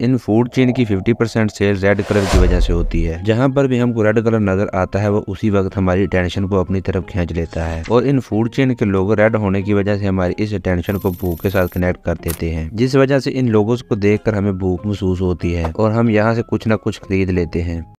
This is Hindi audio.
इन फूड चेन की 50 परसेंट सेल रेड कलर की वजह से होती है जहाँ पर भी हमको रेड कलर नजर आता है वो उसी वक्त हमारी टेंशन को अपनी तरफ खींच लेता है और इन फूड चेन के लोग रेड होने की वजह से हमारी इस टेंशन को भूख के साथ कनेक्ट कर देते हैं जिस वजह से इन लोगों को देख कर हमें भूख महसूस होती है और हम यहाँ से कुछ ना कुछ खरीद लेते हैं